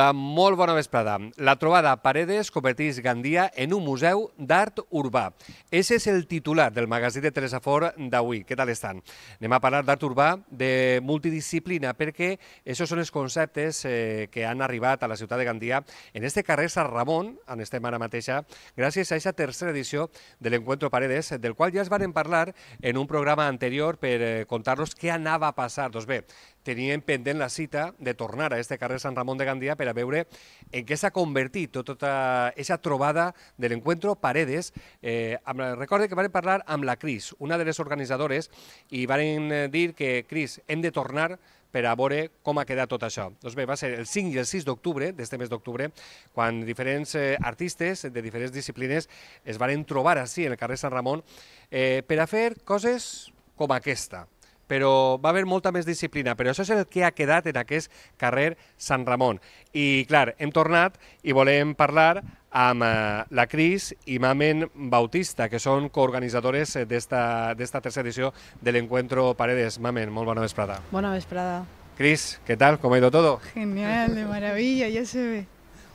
Hola, molt bona vesprada. La trobada Paredes converteix Gandia en un museu d'art urbà. Ese és el titular del magazí de Teresa Fort d'avui. Què tal estan? Anem a parlar d'art urbà, de multidisciplina, perquè aquests són els conceptes eh, que han arribat a la ciutat de Gandia en este carrer Sant Ramon, on estem ara mateixa, gràcies a aquesta tercera edició de l'Encuentro Paredes, del qual ja es van parlar en un programa anterior per eh, contar-los què anava a passar. Doncs bé, tenien pendent la cita de tornar a este carrer Sant Ramon de Gandia per a veure en què s'ha convertit tota aquesta trobada de l'encuentro Paredes. Eh, amb, recorde que vam parlar amb la Cris, una de les organitzadores, i varen eh, dir que, Cris, hem de tornar per a veure com ha quedat tot això. Doncs bé, va ser el 5 i el 6 d'octubre, d'este mes d'octubre, quan diferents eh, artistes de diferents disciplines es van trobar així, en el carrer Sant Ramon, eh, per a fer coses com aquesta però va haver molta més disciplina. Però això és el que ha quedat en aquest carrer Sant Ramon. I, clar, hem tornat i volem parlar amb eh, la Cris i Mamen Bautista, que són coorganitzadores eh, d'esta tercera edició de l'Encuentro Paredes. Mamen, molt bona vesprada. Bona vesprada. Cris, què tal? Com ha ido todo? Genial, de maravilla, ja se ve.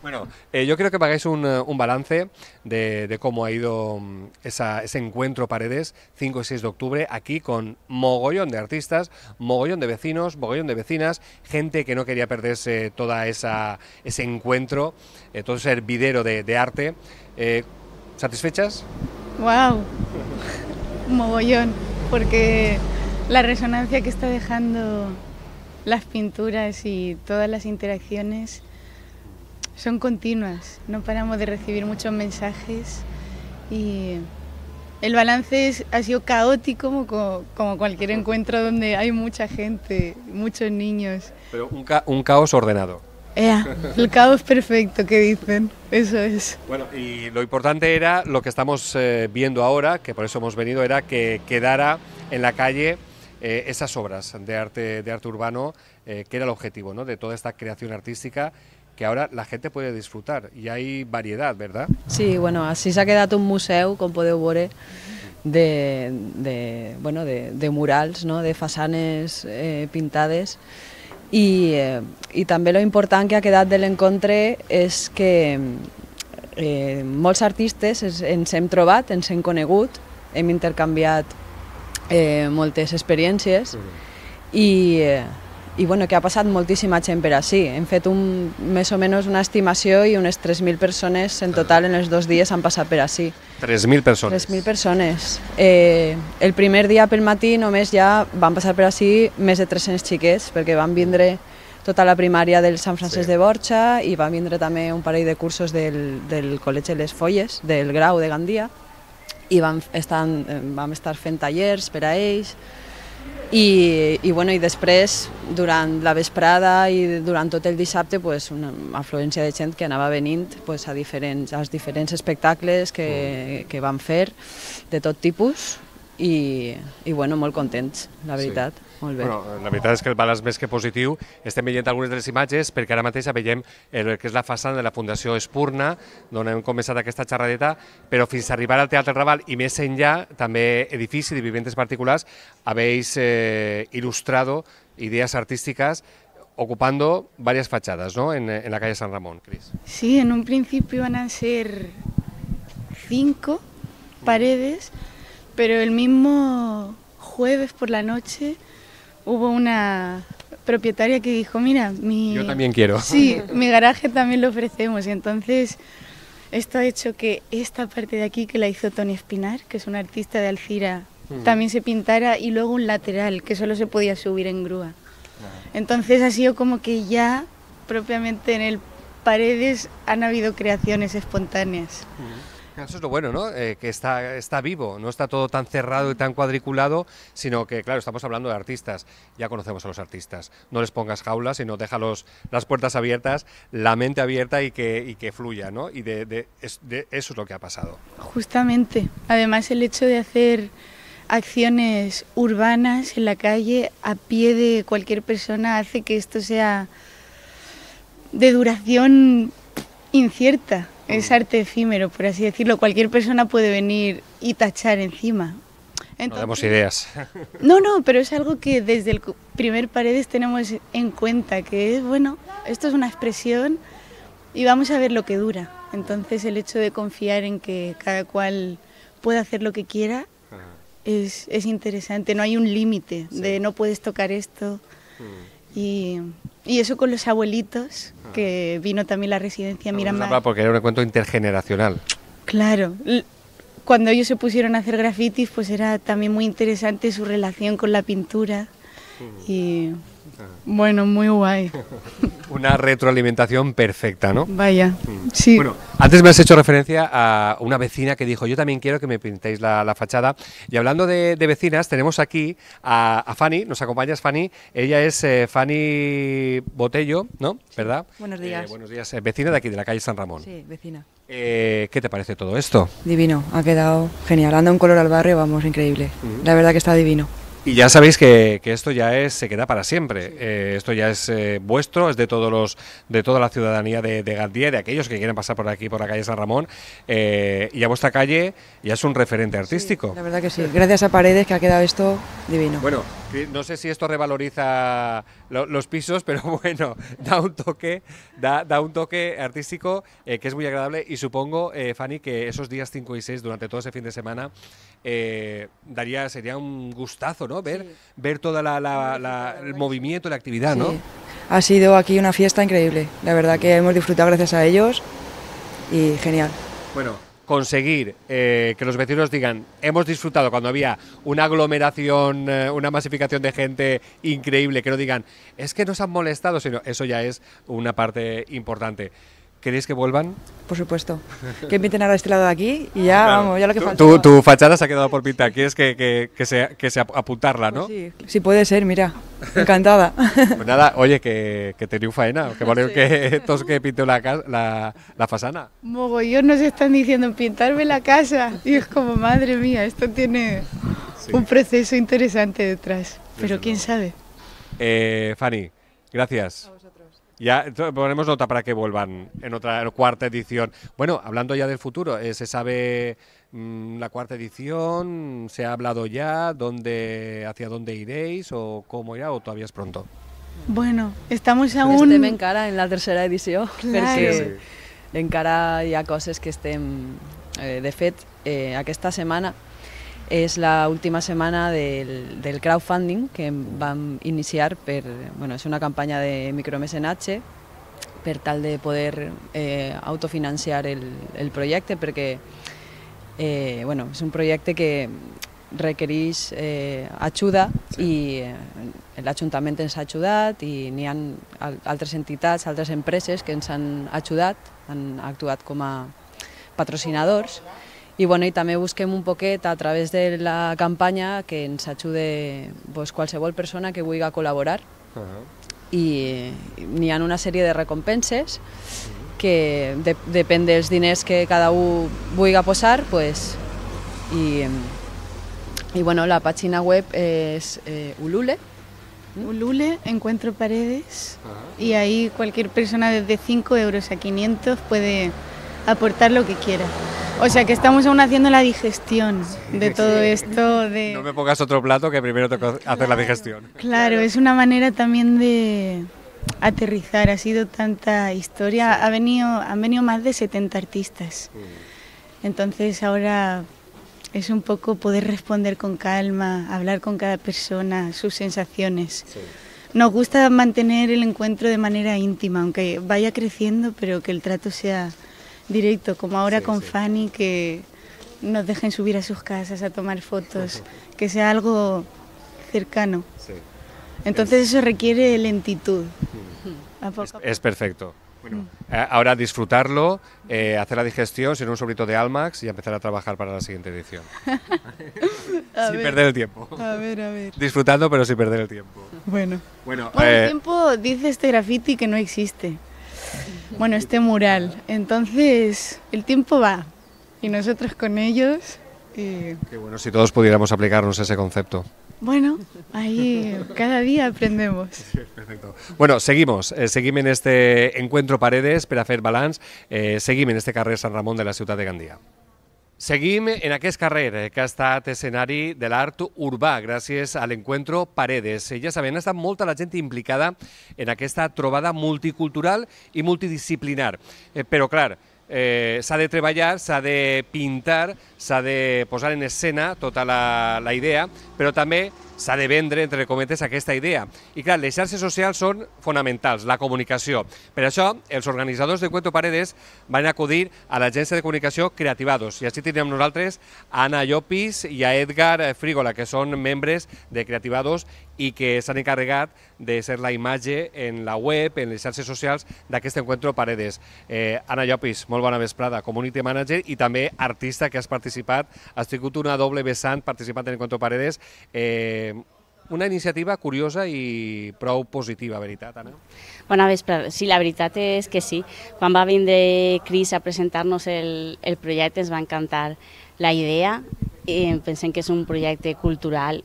Bueno, eh, yo creo que pagáis un, eh, un balance de, cómo ha ido mm, ese encuentro Paredes 5 y 6 de octubre aquí con mogollón de artistas, mogollón de vecinos, mogollón de vecinas, gente que no quería perderse toda ese encuentro, eh, todo ese hervidero de, arte. ¿Satisfechas? ¡Wow! mogollón, porque la resonancia que está dejando las pinturas y todas las interacciones son continuas, no paramos de recibir muchos mensajes y el balance ha sido caótico como, como, cualquier encuentro donde hay mucha gente, muchos niños. Pero un, un caos ordenado. el caos perfecto que dicen, eso es. Bueno, y lo importante era lo que estamos eh, viendo ahora, que por eso hemos venido, era que quedara en la calle eh, esas obras de arte, de arte urbano, eh, que era el objetivo ¿no? de toda esta creación artística que ahora la gente puede disfrutar y hay variedad, ¿verdad? Sí, bueno, así se ha quedado un museu, com podeu veure, de, de, bueno, de, de murals, no? de façanes eh, pintades i, eh, i també lo important que ha quedat de l'encontre és que eh, molts artistes ens hem trobat, ens hem conegut, hem intercanviat eh, moltes experiències i, eh, i bueno, que ha passat moltíssima gent per així. Hem fet un, més o menys una estimació i unes 3.000 persones en total en els dos dies han passat per així. 3.000 persones? 3.000 persones. Eh, el primer dia pel matí només ja van passar per així més de 300 xiquets, perquè van vindre tota la primària del Sant Francesc sí. de Borja i van vindre també un parell de cursos del, del Col·legi Les Folles, del Grau de Gandia, i vam estar, eh, vam estar fent tallers per a ells, i, i, bueno, i després, durant la vesprada i durant tot el dissabte, pues, una afluència de gent que anava venint pues, a diferents, als diferents espectacles que, mm. que van fer, de tot tipus, i, i bueno, molt contents, la veritat. Sí. Molt bé. Bueno, la veritat és que el balanç més que positiu, estem veient algunes de les imatges perquè ara mateix veiem el que és la façana de la Fundació Espurna, d'on hem començat aquesta xerradeta, però fins a arribar al Teatre Raval i més enllà, també edifici de vivendes particulars, habéis eh, il·lustrado idees artístiques ocupando varias fachadas ¿no? en, en la calle San Ramón, Cris. Sí, en un principio van a ser cinco paredes, pero el mismo jueves por la noche hubo una propietaria que dijo, mira, mi... Yo también quiero. Sí, mi garaje también lo ofrecemos. Y entonces esto ha hecho que esta parte de aquí, que la hizo Tony Espinar, que es un artista de Alcira, mm. también se pintara y luego un lateral, que solo se podía subir en grúa. Entonces ha sido como que ya propiamente en el paredes han habido creaciones espontáneas. Mm. Eso es lo bueno, ¿no? Eh, que está, está vivo, no está todo tan cerrado y tan cuadriculado, sino que, claro, estamos hablando de artistas, ya conocemos a los artistas. No les pongas jaulas, sino déjalos las puertas abiertas, la mente abierta y que, que fluya, ¿no? Y de eso es lo que ha pasado. Justamente. Además, el hecho de hacer acciones urbanas en la calle a pie de cualquier persona hace que esto sea de duración incierta. Es arte efímero, por así decirlo. Cualquier persona puede venir y tachar encima. no damos ideas. No, no, pero es algo que desde el primer paredes tenemos en cuenta, que es, bueno, esto es una expresión y vamos a ver lo que dura. Entonces el hecho de confiar en que cada cual pueda hacer lo que quiera es, interesante, no hay un límite de no puedes tocar esto. Mm. Y, eso con los abuelitos, ah. que vino también la residencia Miramar. Porque era un encuentro intergeneracional. Claro. Cuando ellos se pusieron a hacer grafitis, pues era también muy interesante su relación con la pintura. Y ah. bueno, muy guay. Una retroalimentación perfecta, ¿no? Vaya, mm. sí. Bueno, antes me has hecho referencia a una vecina que dijo, yo también quiero que me pintéis la, fachada. Y hablando de, vecinas, tenemos aquí a, Fanny, nos acompañas Fanny, ella es eh, Fanny Botello, ¿no? ¿Verdad? Buenos eh, días. buenos días, eh, vecina de aquí, de la calle San Ramón. Sí, vecina. ¿Qué te parece todo esto? Divino, ha quedado genial. Anda un color al barrio, vamos, increíble. Mm. La verdad que está divino. Y ya sabéis que, esto ya es, se queda para siempre. Eh, esto ya es eh, vuestro, es de todos los, de toda la ciudadanía de, Gandía, de aquellos que quieren pasar por aquí, por la calle San Ramón. Eh, y a vuestra calle ya es un referente artístico. la verdad que sí. Gracias a Paredes que ha quedado esto divino. Bueno, no sé si esto revaloriza los pisos, pero bueno, da un toque, da, da un toque artístico que es muy agradable. Y supongo, Fanny, que esos días 5 y 6 durante todo ese fin de semana eh, daría, sería un gustazo, ¿no? Ver, ver todo el movimiento, la actividad, Ha sido aquí una fiesta increíble. La verdad que hemos disfrutado gracias a ellos y genial. Bueno, conseguir eh, que los vecinos digan hemos disfrutado cuando había una aglomeración, eh, una masificación de gente increíble, que no digan es que nos han molestado, sino eso ya es una parte importante. ¿Queréis que vuelvan? Por supuesto. Que inviten ahora a este lado de aquí y ya, vamos, ya lo que falta. Tu, tu, fachada se ha quedado por pintar. Quieres que, que, que, se, que se apuntarla, ¿no? Pues sí, puede ser, mira. Encantada. Pues nada, oye, que, que tenía faena. Que vale que todos pintó la, la, la fasana. Mogollón nos están diciendo pintarme la casa. Y es como, madre mía, esto tiene un proceso interesante detrás. Pero quién sabe. Eh, Fanny, gracias. Ya ponemos nota para que vuelvan en otra cuarta edición. Bueno, hablando ya del futuro, eh, se sabe mm, la cuarta edición, se ha hablado ya, dónde, hacia dónde iréis o cómo irá o todavía es pronto. Bueno, estamos pues aún... en este encara en la tercera edición Clar. sí, encara ya cosas que estén Eh, de fet, eh, esta semana. és l'última setmana del, del crowdfunding que vam iniciar per, bueno, és una campanya de micromecenatge per tal de poder eh, autofinanciar el, el projecte perquè eh, bueno, és un projecte que requereix eh, ajuda sí. i eh, l'Ajuntament ens ha ajudat i n'hi ha altres entitats, altres empreses que ens han ajudat, han actuat com a patrocinadors Y bueno, y también un poquito a través de la campaña que ens ajude pues, qualsevol persona que vulgui a colaborar y I una serie de recompensas que depende del dinero que cada un a posar, pues, y bueno, la página web es eh, Ulule. Mm? Ulule, encuentro paredes. Y ahí cualquier persona desde 5 euros a 500 puede aportar lo que quiera. O sea que estamos aún haciendo la digestión de todo esto. De... No me pongas otro plato que primero tengo que hacer la digestión. Claro, es una manera también de aterrizar. Ha sido tanta historia. Ha venido, han venido más de 70 artistas. Mm. Entonces ahora es un poco poder responder con calma, hablar con cada persona, sus sensaciones. Nos gusta mantener el encuentro de manera íntima, aunque vaya creciendo, pero que el trato sea directo, como ahora con Fanny, que nos dejen subir a sus casas a tomar fotos, que sea algo cercano. Entonces eso requiere lentitud. Mm. Es, perfecto. Bueno, mm. eh, ahora disfrutarlo, eh, hacer la digestión, ser un sobrito de Almax y empezar a trabajar para la siguiente edición. sin perder el tiempo. Disfrutando, pero sin perder el tiempo. Bueno. Bueno, el eh, tiempo dice este graffiti que no existe bueno, este mural. Entonces, el tiempo va y nosotros con ellos. Eh, Qué bueno si todos pudiéramos aplicarnos ese concepto. Bueno, ahí cada día aprendemos. perfecto. Bueno, seguimos. Eh, seguimos en este encuentro paredes para hacer balance. Eh, en este carrer San Ramón de la Ciudad de Gandía. Seguim en aquest carrer eh, que ha estat escenari de l'art urbà gràcies a l'encuentro Paredes. Ja saben, ha estat molta la gent implicada en aquesta trobada multicultural i multidisciplinar. Eh, però, clar, eh, s'ha de treballar, s'ha de pintar, s'ha de posar en escena tota la, la idea, però també s'ha de vendre, entre cometes, aquesta idea. I clar, les xarxes socials són fonamentals, la comunicació. Per això, els organitzadors de Cuento Paredes van acudir a l'agència de comunicació Creativados. I així tenim nosaltres a Anna Llopis i a Edgar Frígola, que són membres de Creativados i que s'han encarregat de ser la imatge en la web, en les xarxes socials d'aquest encuentro Paredes. Eh, Anna Llopis, molt bona vesprada, community manager i també artista que has participat, has tingut una doble vessant participant en Encuentro Paredes. Eh, una iniciativa curiosa i prou positiva, veritat, Anna? Bona vesprada. Sí, la veritat és que sí. Quan va vindre Cris a presentar-nos el, el projecte ens va encantar la idea. i eh, pensem que és un projecte cultural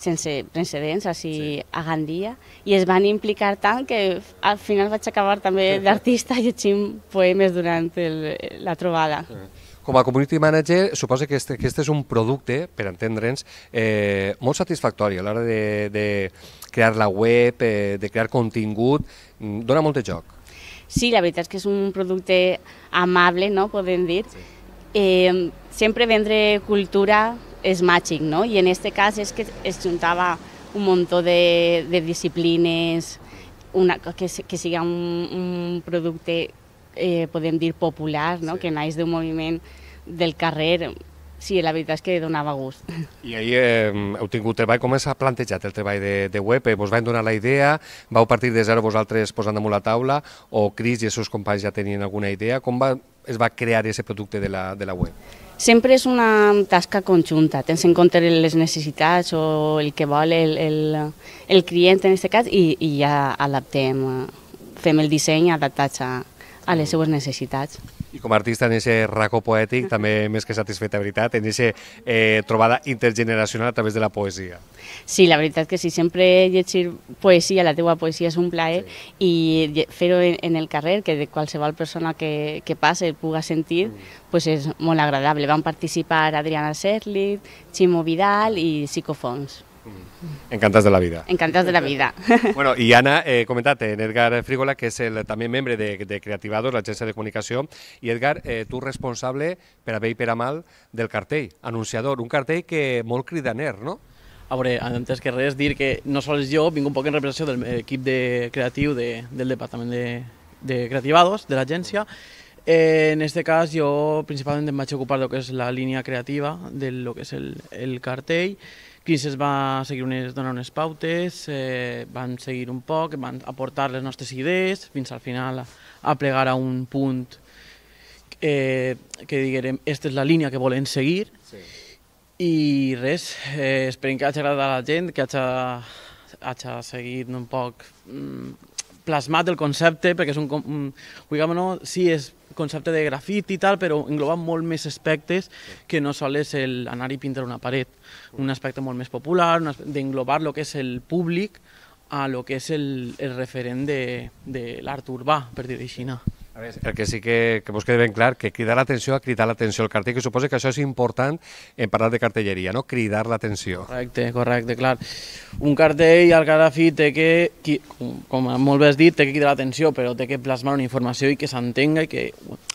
sense precedents, així sí. a Gandia, i es van implicar tant que al final vaig acabar també d'artista llegint poemes durant el, la trobada. Sí. Com a community manager, suposa que aquest que este és un producte, per entendre'ns, eh, molt satisfactori a l'hora de, de crear la web, eh, de crear contingut, mm, dona molt de joc. Sí, la veritat és que és un producte amable, no?, podem dir, sí eh, sempre vendre cultura és màgic, no? I en aquest cas és que es juntava un munt de, de disciplines, una, que, que siga un, un producte, eh, podem dir, popular, no? Sí. que naix d'un moviment del carrer, sí, la veritat és que donava gust. I ahir eh, heu tingut treball, com s'ha plantejat el treball de, de web? Eh, vos vam donar la idea, vau partir de zero vosaltres posant damunt la taula, o Cris i els seus companys ja tenien alguna idea? Com va, es va crear aquest producte de la, de la web? Sempre és una tasca conjunta, tens en compte les necessitats o el que vol el, el, el client en aquest cas i, i ja adaptem, eh, fem el disseny adaptat a, a les seues necessitats. I com a artista en aquest racó poètic, també més que satisfeta, veritat, en aquesta eh, trobada intergeneracional a través de la poesia. Sí, la veritat que sí, sempre llegir poesia, la teua poesia és un plaer, sí. i fer-ho en, en el carrer, que de qualsevol persona que, que passe puga sentir, mm. pues és molt agradable. Van participar Adriana Serlit, Ximo Vidal i Psicofons. Mm. Encantats de la vida. Encantats de la vida. Bueno, y Ana, eh, eh, en Edgar Frígola, que es el también membre de, de Creativados, la de comunicació, i Edgar, eh, tu responsable, per a bé i per a mal, del cartell, anunciador, un cartell que molt cridaner, no? A veure, antes que res, dir que no sols jo, vinc un poc en representació de l'equip eh, de creatiu de, del Departament de, de Creativados, de l'agència, mm Eh, en este caso yo principalmente me he ocupar de lo que es la línea creativa de lo que es el, el cartell. Chris es va seguir unes, donar unes pautes, eh, van seguir un poc, van aportar les nostres idees, fins al final a, a plegar a un punt eh, que diguem, esta és la línia que volen seguir. Sí. I res, eh, esperem que hagi agradat a la gent, que hagi, hagi seguit un poc mm, plasmat el concepte, perquè és un... Mm, un no, sí, és concepte de grafit i tal, però engloba molt més aspectes que no el anar i pintar una paret. Un aspecte molt més popular, d'englobar el que és el públic a lo que és el, el referent de, de l'art urbà, per dir-ho així. No? A veure, el que sí que, que vos quedi ben clar, que cridar l'atenció ha cridat l'atenció al cartell, que suposa que això és important en parlar de cartelleria, no? cridar l'atenció. Correcte, correcte, clar. Un cartell al fi, té que, com molt bé has dit, té que cridar l'atenció, però té que plasmar una informació i que s'entenga i que,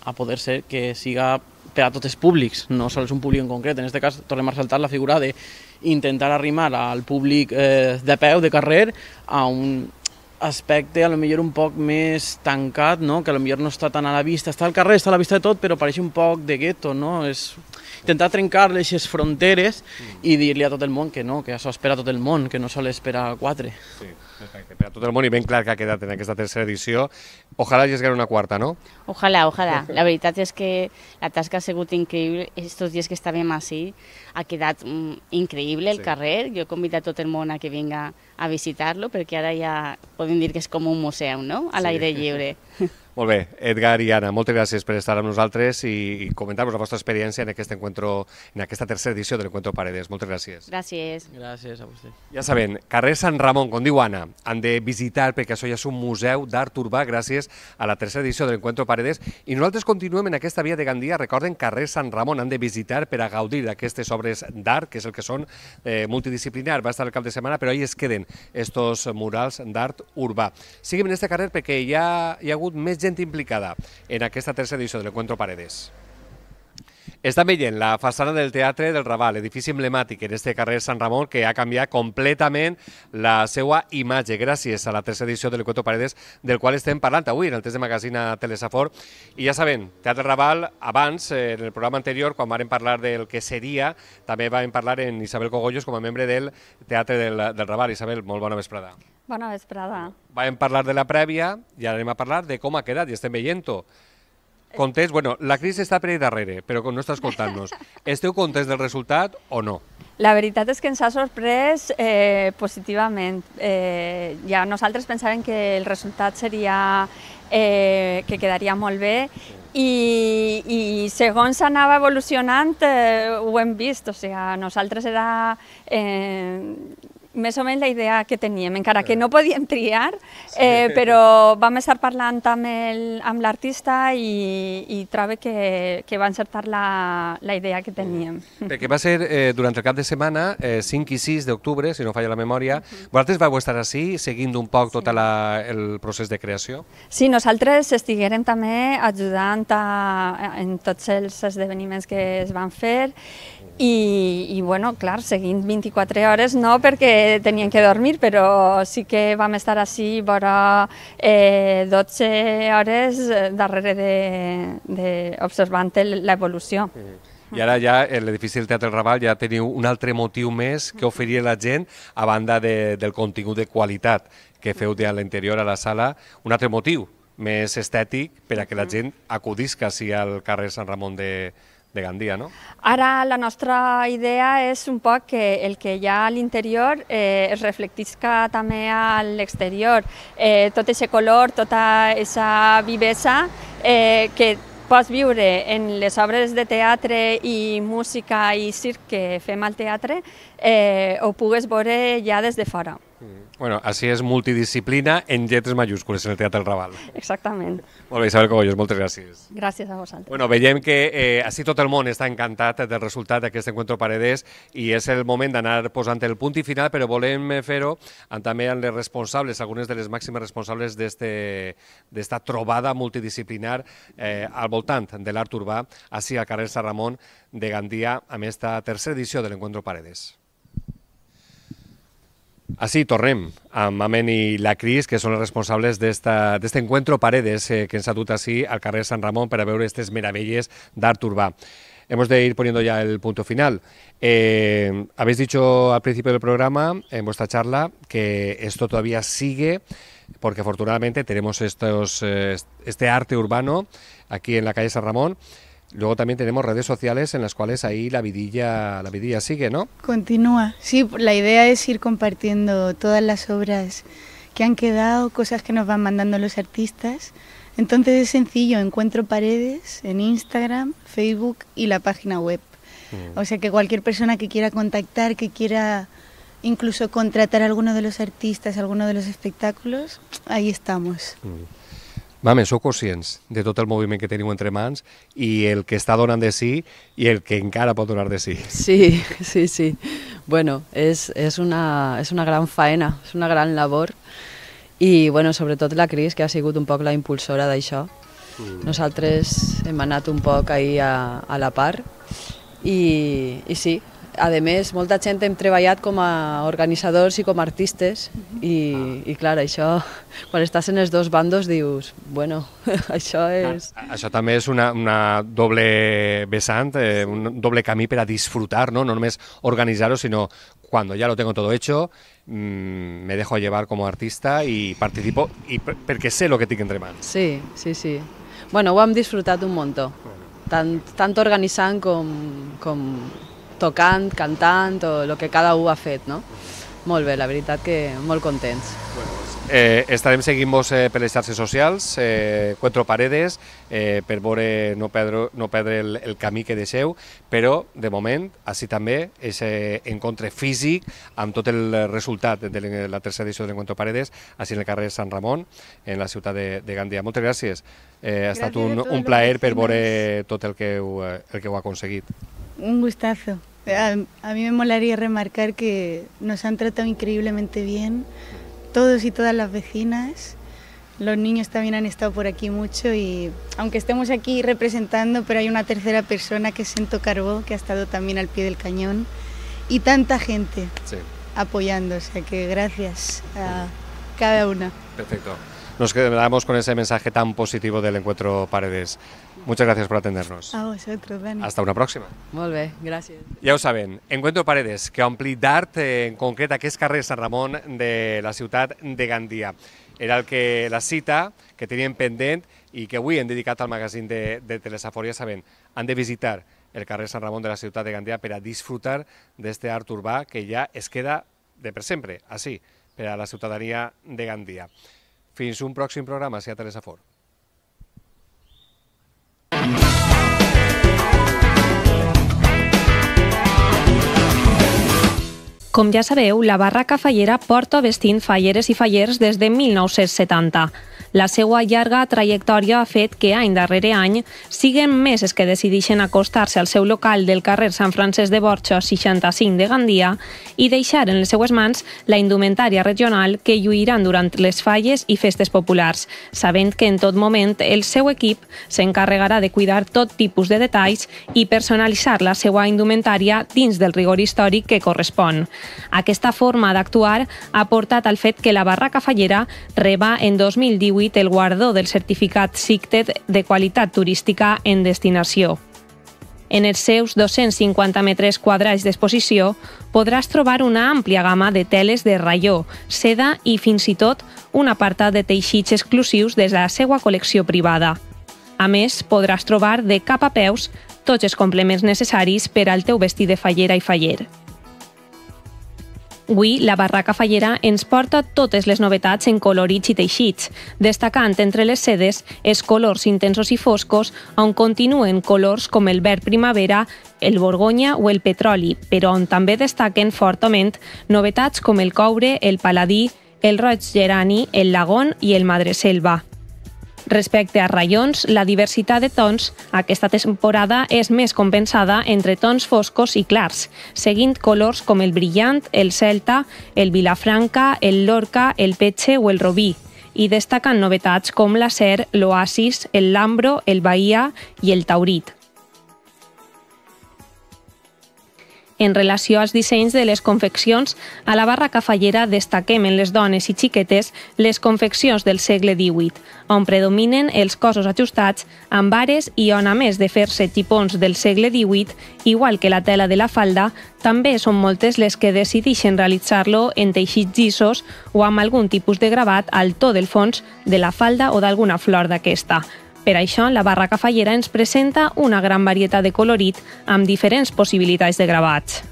a poder ser, que siga per a tots els públics, no sols un públic en concret. En aquest cas, tornem a saltar la figura de intentar arrimar al públic eh, de peu, de carrer, a un, aspecte a lo millor un poc més tancat, no? que a lo millor no està tan a la vista, està al carrer, està a la vista de tot, però pareix un poc de gueto, no? És intentar trencar les fronteres i dir-li a tot el món que no, que això espera tot el món, que no sol esperar quatre. Sí. Perfecte. Per a tot el món i ben clar que ha quedat en aquesta tercera edició. Ojalà hi hagués una quarta, no? Ojalà, ojalà. La veritat és que la tasca ha sigut increïble. Estos dies que estàvem així ha quedat mm, increïble el sí. carrer. Jo he convidat tot el món a que vinga a visitar-lo perquè ara ja podem dir que és com un museu, no? A l'aire sí. lliure. Molt bé, Edgar i Anna, moltes gràcies per estar amb nosaltres i, i comentar-nos la vostra experiència en aquest encuentro, en aquesta tercera edició de l'Encuentro Paredes. Moltes gràcies. Gràcies. Gràcies a vostè. Ja saben, carrer Sant Ramon, com diu Anna, han de visitar perquè això ja és un museu d'art urbà gràcies a la tercera edició de l'Encuentro Paredes i nosaltres continuem en aquesta via de Gandia, recorden carrer Sant Ramon, han de visitar per a gaudir d'aquestes obres d'art, que és el que són eh, multidisciplinar, va estar el cap de setmana, però ahir es queden estos murals d'art urbà. siguem en aquest carrer perquè ja hi ha hagut més gent implicada en aquesta tercera edició de l'Encuentro Paredes. Estan veient la façana del Teatre del Raval, edifici emblemàtic en este carrer Sant Ramon, que ha canviat completament la seva imatge gràcies a la tercera edició de l'Equato Paredes, del qual estem parlant avui en el test de magazina Telesafor. I ja saben, Teatre Raval, abans, eh, en el programa anterior, quan vam parlar del que seria, també vam parlar en Isabel Cogollos com a membre del Teatre del, del Raval. Isabel, molt bona vesprada. Bona vesprada. Vam parlar de la prèvia i ara anem a parlar de com ha quedat i estem veient-ho. Contest, bueno, la Cris està per allà darrere, però no està escoltant-nos. Esteu contents del resultat o no? La veritat és que ens ha sorprès eh, positivament. Eh, ja nosaltres pensàvem que el resultat seria eh, que quedaria molt bé i, i segons anava evolucionant eh, ho hem vist, o sigui, nosaltres era... Eh, més o menys la idea que teníem, encara que no podíem triar, eh, però vam estar parlant amb l'artista i, i trobo que, que va encertar la, la idea que teníem. Mm. Perquè va ser eh, durant el cap de setmana, eh, 5 i 6 d'octubre, si no falla la memòria, uh -huh. vosaltres vau estar així seguint un poc sí. tot la, el procés de creació? Sí, nosaltres estiguérem també ajudant a, en tots els esdeveniments que es van fer i, i bueno, clar, seguint 24 hores no, perquè tenien que dormir, però sí que vam estar així vora eh, 12 hores eh, darrere de, de observant l'evolució. Mm-hmm. I ara ja l'edifici del Teatre Raval ja teniu un altre motiu més que oferir a la gent a banda de, del contingut de qualitat que feu de l'interior a la sala, un altre motiu més estètic per a que la mm-hmm. gent acudisca sí, al carrer Sant Ramon de, de Gandia, no? Ara la nostra idea és un poc que el que hi ha a l'interior eh, es reflectisca també a l'exterior. Eh, tot aquest color, tota aquesta vivesa eh, que pots viure en les obres de teatre i música i circ que fem al teatre, eh, ho pugues veure ja des de fora. Mm. Bueno, així és multidisciplina en lletres majúscules en el Teatre del Raval. Exactament. Molt bé, Isabel Cogollos, moltes gràcies. Gràcies a vosaltres. Bueno, veiem que eh, així tot el món està encantat del resultat d'aquest encuentro Paredes i és el moment d'anar posant el punt i final, però volem fer-ho també amb les responsables, algunes de les màximes responsables d'esta trobada multidisciplinar eh, al voltant de l'art urbà, així al carrer Sant Ramon de Gandia, amb esta tercera edició de l'encuentro Paredes. Así Torrem, Amamen y y la Cris, que son los responsables de este encuentro Paredes eh, que en así al carrer San Ramón para ver estas maravillas de d'art Hemos de ir poniendo ya el punto final. Eh, habéis dicho al principio del programa, en vuestra charla, que esto todavía sigue porque afortunadamente tenemos estos, eh, este arte urbano aquí en la calle San Ramón. Luego también tenemos redes sociales en las cuales ahí la vidilla, la vidilla sigue, ¿no? Continúa. Sí, la idea es ir compartiendo todas las obras que han quedado, cosas que nos van mandando los artistas. Entonces es sencillo, encuentro paredes en Instagram, Facebook y la página web. Mm. O sea que cualquier persona que quiera contactar, que quiera incluso contratar a alguno de los artistas, a alguno de los espectáculos, ahí estamos. Mm. Mame, sou conscients de tot el moviment que teniu entre mans i el que està donant de sí i el que encara pot donar de sí. Sí, sí, sí. Bueno, és, és, una, és una gran faena, és una gran labor i, bueno, sobretot la Cris, que ha sigut un poc la impulsora d'això. Mm. Nosaltres hem anat un poc ahir a, a la part i, i sí, a més, molta gent hem treballat com a organitzadors i com a artistes mhm. i, i clar, això, quan estàs en els dos bandos dius, bueno, això ah, és... Ah, això també és una, una doble vessant, eh, un doble camí per a disfrutar, no, no només organitzar-ho, sinó quan ja lo tengo todo hecho, mmm, me dejo llevar como artista i participo i perquè sé lo que tinc entre mans. Sí, sí, sí. Bueno, ho hem disfrutat un muntó, tant, tant organitzant com, com tocant, cantant, o el que cada un ha fet, no? Molt bé, la veritat que molt contents. Bueno, eh, estarem seguint-vos eh, per les xarxes socials, eh, quatre Paredes, eh, per veure, no perdre, no perdre el, el camí que deixeu, però, de moment, així també, és eh, encontre físic amb tot el resultat de la tercera edició de l'encontre Paredes, així en el carrer Sant Ramon, en la ciutat de, de Gandia. Moltes gràcies. Eh, ha estat un, un plaer per veure tot el que heu, eh, el que heu aconseguit. Un gustazo. A, mí me molaría remarcar que nos han tratado increíblemente bien, todos y todas las vecinas. Los niños también han estado por aquí mucho y aunque estemos aquí representando, pero hay una tercera persona que es Sento Carbó, que ha estado también al pie del cañón, y tanta gente apoyando. O sea que gracias a cada una. Perfecto. Nos quedamos con ese mensaje tan positivo del encuentro Paredes. Muchas gracias por atendernos. A vosotros, Dani. Hasta una próxima. Molt bé, gràcies. Ja ho saben, Encuentro Paredes, que ha d'art, eh, en concret aquest carrer Sant Ramon de la ciutat de Gandia. Era el que la cita que tenien pendent i que avui hem dedicat al magazín de, de Telesafor. Ja saben, han de visitar el carrer Sant Ramon de la ciutat de Gandia per a disfrutar d'este art urbà que ja es queda de per sempre, així, per a la ciutadania de Gandia. Fins un pròxim programa, si a Telesafor. Com ja sabeu, la barraca fallera porta vestint falleres i fallers des de 1970. La seva llarga trajectòria ha fet que any darrere any siguen més els que decideixen acostar-se al seu local del carrer Sant Francesc de Borxa 65 de Gandia i deixar en les seues mans la indumentària regional que lluiran durant les falles i festes populars, sabent que en tot moment el seu equip s'encarregarà de cuidar tot tipus de detalls i personalitzar la seva indumentària dins del rigor històric que correspon. Aquesta forma d'actuar ha portat al fet que la barraca fallera reba en 2018 atribuït el guardó del certificat SICTED de qualitat turística en destinació. En els seus 250 metres quadrats d'exposició podràs trobar una àmplia gamma de teles de raió, seda i fins i tot un apartat de teixits exclusius des de la seva col·lecció privada. A més, podràs trobar de cap a peus tots els complements necessaris per al teu vestit de fallera i faller. Avui, la Barraca Fallera ens porta totes les novetats en colorits i teixits, destacant entre les sedes els colors intensos i foscos, on continuen colors com el verd primavera, el borgonya o el petroli, però on també destaquen fortament novetats com el coure, el paladí, el roig gerani, el lagón i el madreselva. Respecte a raions, la diversitat de tons aquesta temporada és més compensada entre tons foscos i clars, seguint colors com el brillant, el celta, el vilafranca, el lorca, el petxe o el robí i destaquen novetats com l'acer, l'oasis, el lambro, el bahia i el taurit. En relació als dissenys de les confeccions, a la barra cafallera destaquem en les dones i xiquetes les confeccions del segle XVIII, on predominen els cossos ajustats amb bares i on, a més de fer-se tipons del segle XVIII, igual que la tela de la falda, també són moltes les que decideixen realitzar-lo en teixits llisos o amb algun tipus de gravat al to del fons de la falda o d'alguna flor d'aquesta. Per això, la barraca fallera ens presenta una gran varietat de colorit amb diferents possibilitats de gravats.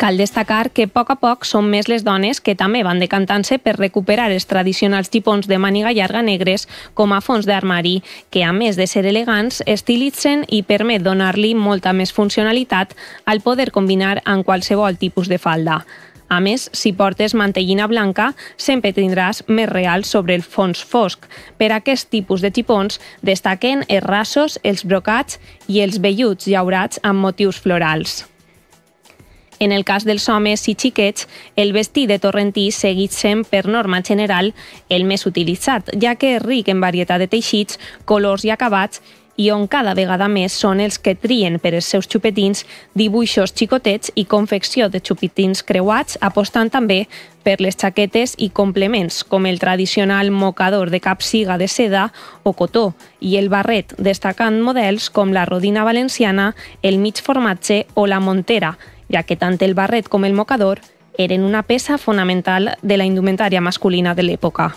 Cal destacar que a poc a poc són més les dones que també van decantant-se per recuperar els tradicionals tipons de màniga llarga negres com a fons d'armari, que a més de ser elegants, estilitzen i permet donar-li molta més funcionalitat al poder combinar amb qualsevol tipus de falda. A més, si portes mantellina blanca, sempre tindràs més real sobre el fons fosc. Per a aquest tipus de xipons destaquen els rasos, els brocats i els velluts llaurats amb motius florals. En el cas dels homes i xiquets, el vestit de torrentí segueix sent, per norma general, el més utilitzat, ja que és ric en varietat de teixits, colors i acabats i on cada vegada més són els que trien per els seus xupetins dibuixos xicotets i confecció de xupetins creuats, apostant també per les xaquetes i complements, com el tradicional mocador de capsiga de seda o cotó i el barret, destacant models com la rodina valenciana, el mig formatge o la montera, ja que tant el barret com el mocador eren una peça fonamental de la indumentària masculina de l'època.